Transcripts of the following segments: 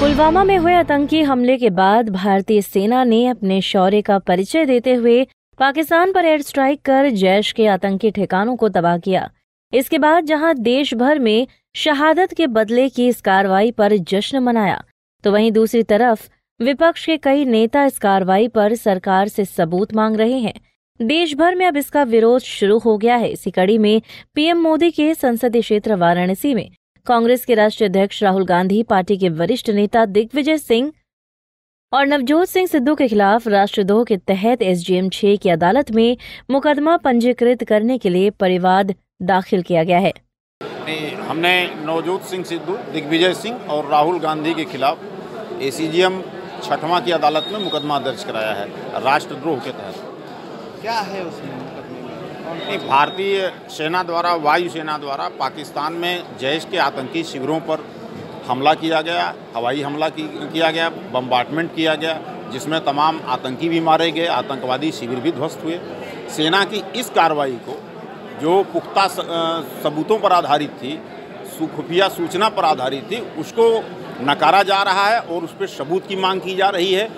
पुलवामा में हुए आतंकी हमले के बाद भारतीय सेना ने अपने शौर्य का परिचय देते हुए पाकिस्तान पर एयर स्ट्राइक कर जैश के आतंकी ठिकानों को तबाह किया इसके बाद जहां देश भर में शहादत के बदले की इस कार्रवाई पर जश्न मनाया तो वहीं दूसरी तरफ विपक्ष के कई नेता इस कार्रवाई पर सरकार से सबूत मांग रहे हैं देश भर में अब इसका विरोध शुरू हो गया है इसी कड़ी में पीएम मोदी के संसदीय क्षेत्र वाराणसी में कांग्रेस के राष्ट्रीय अध्यक्ष राहुल गांधी पार्टी के वरिष्ठ नेता दिग्विजय सिंह और नवजोत सिंह सिद्धू के खिलाफ राष्ट्रद्रोह के तहत एसडीएम छह की अदालत में मुकदमा पंजीकृत करने के लिए परिवाद दाखिल किया गया है हमने नवजोत सिंह सिद्धू दिग्विजय सिंह और राहुल गांधी के खिलाफ एसीजीएम छठवां की अदालत में मुकदमा दर्ज कराया है राष्ट्रद्रोह के तहत क्या है उसमें मतलब नहीं भारतीय सेना द्वारा वायुसेना द्वारा पाकिस्तान में जैश के आतंकी शिविरों पर हमला किया गया हवाई हमला की, किया गया बम्बार्टमेंट किया गया जिसमें तमाम आतंकी भी मारे गए आतंकवादी शिविर भी ध्वस्त हुए सेना की इस कार्रवाई को जो पुख्ता सबूतों पर आधारित थी खुफिया सूचना पर आधारित थी उसको नकारा जा रहा है और उस पर सबूत की मांग की जा रही है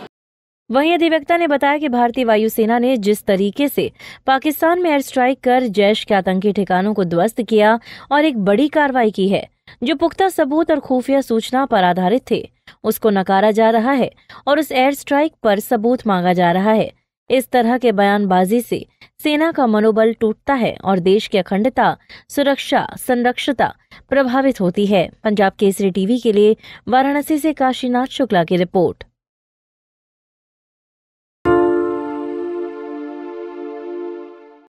वहीं अधिवक्ता ने बताया कि भारतीय वायुसेना ने जिस तरीके से पाकिस्तान में एयर स्ट्राइक कर जैश के आतंकी ठिकानों को ध्वस्त किया और एक बड़ी कार्रवाई की है जो पुख्ता सबूत और खुफिया सूचना पर आधारित थे उसको नकारा जा रहा है और उस एयर स्ट्राइक पर सबूत मांगा जा रहा है इस तरह के बयानबाजी से सेना का मनोबल टूटता है और देश की अखंडता सुरक्षा संरक्षता प्रभावित होती है पंजाब केसरी टीवी के लिए वाराणसी से काशीनाथ शुक्ला की रिपोर्ट